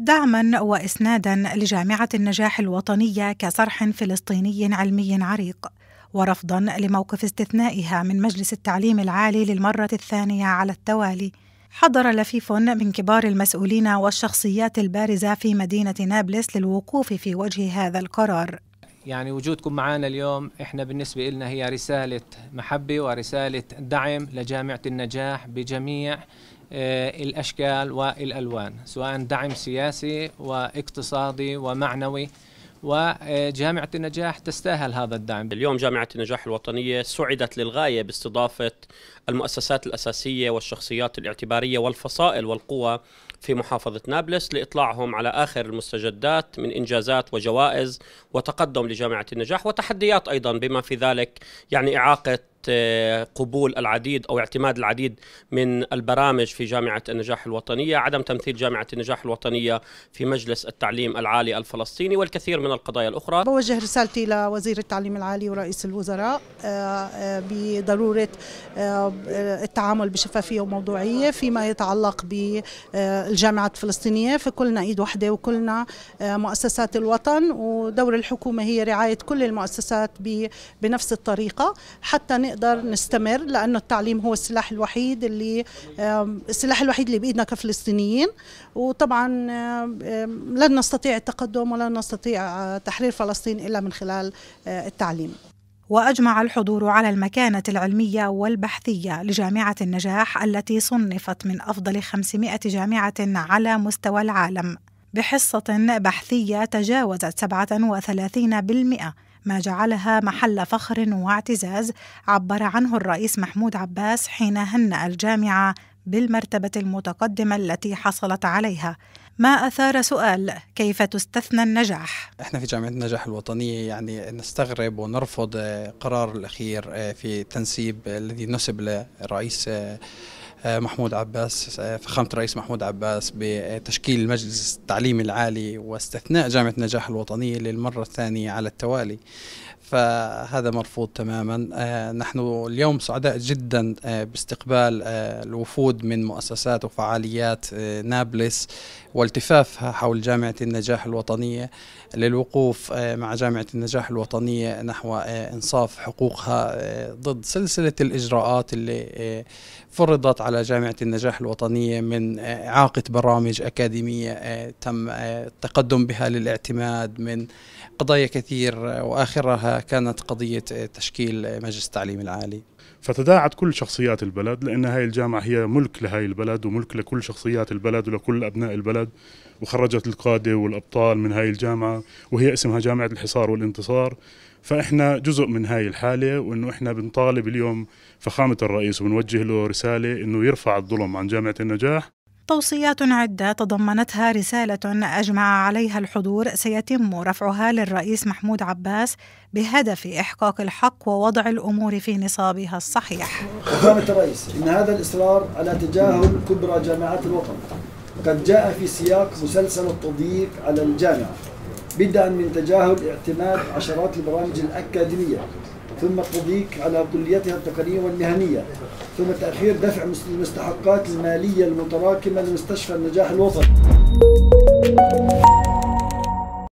دعما واسنادا لجامعه النجاح الوطنيه كصرح فلسطيني علمي عريق ورفضا لموقف استثنائها من مجلس التعليم العالي للمره الثانيه على التوالي حضر لفيف من كبار المسؤولين والشخصيات البارزه في مدينه نابلس للوقوف في وجه هذا القرار يعني وجودكم معنا اليوم احنا بالنسبه لنا هي رساله محبه ورساله دعم لجامعه النجاح بجميع آه، الأشكال والألوان سواء دعم سياسي واقتصادي ومعنوي وجامعة النجاح تستاهل هذا الدعم اليوم جامعة النجاح الوطنية سعدت للغاية باستضافة المؤسسات الأساسية والشخصيات الاعتبارية والفصائل والقوى في محافظة نابلس لإطلاعهم على آخر المستجدات من إنجازات وجوائز وتقدم لجامعة النجاح وتحديات أيضا بما في ذلك يعني إعاقة قبول العديد او اعتماد العديد من البرامج في جامعه النجاح الوطنيه، عدم تمثيل جامعه النجاح الوطنيه في مجلس التعليم العالي الفلسطيني والكثير من القضايا الاخرى. بوجه رسالتي الى وزير التعليم العالي ورئيس الوزراء آه، آه، بضروره آه، التعامل بشفافيه وموضوعيه فيما يتعلق بالجامعات الفلسطينيه فكلنا ايد واحده وكلنا مؤسسات الوطن ودور الحكومه هي رعايه كل المؤسسات بنفس الطريقه حتى نقدر نقدر نستمر لانه التعليم هو السلاح الوحيد اللي السلاح الوحيد اللي بايدنا كفلسطينيين وطبعا لن نستطيع التقدم ولن نستطيع آه، تحرير فلسطين الا من خلال آه، التعليم واجمع الحضور على المكانه العلميه والبحثيه لجامعه النجاح التي صنفت من افضل 500 جامعه على مستوى العالم بحصه بحثيه تجاوزت 37% ما جعلها محل فخر واعتزاز عبر عنه الرئيس محمود عباس حين هنأ الجامعة بالمرتبة المتقدمة التي حصلت عليها ما أثار سؤال كيف تستثنى النجاح؟ احنا في جامعة النجاح الوطنية يعني نستغرب ونرفض قرار الأخير آه، في تنسيب الذي نسب لرئيس آه، آه، محمود عباس آه، فخامة الرئيس محمود عباس بتشكيل المجلس التعليمي العالي واستثناء جامعة نجاح الوطنية للمرة الثانية على التوالي فهذا مرفوض تماما آه، نحن اليوم سعداء جدا آه، باستقبال آه، الوفود من مؤسسات وفعاليات نابلس والتفافها حول جامعة النجاح الوطنية للوقوف مع جامعة النجاح الوطنية نحو إنصاف حقوقها ضد سلسلة الإجراءات اللي فرضت على جامعة النجاح الوطنية من إعاقة برامج أكاديمية تم التقدم بها للاعتماد من قضايا كثير وآخرها كانت قضية تشكيل مجلس التعليم العالي فتداعت كل شخصيات البلد لأن هاي الجامعة هي ملك لهاي البلد وملك لكل شخصيات البلد ولكل أبناء البلد وخرجت القادة والأبطال من هاي الجامعة وهي اسمها جامعة الحصار والانتصار فإحنا جزء من هاي الحالة وإنه إحنا بنطالب اليوم فخامة الرئيس وبنوجه له رسالة إنه يرفع الظلم عن جامعة النجاح توصيات عدة تضمنتها رسالة أجمع عليها الحضور سيتم رفعها للرئيس محمود عباس بهدف إحقاق الحق ووضع الأمور في نصابها الصحيح خدمة الرئيس إن هذا الإصرار على تجاهل كبرى جامعات الوطن قد جاء في سياق مسلسل التضييق على الجامعة بدءا من تجاهل اعتماد عشرات البرامج الأكاديمية ثم التضييق على كليتها التقنية والمهنية ثم تأخير دفع المستحقات المالية المتراكمة لمستشفى النجاح الوطني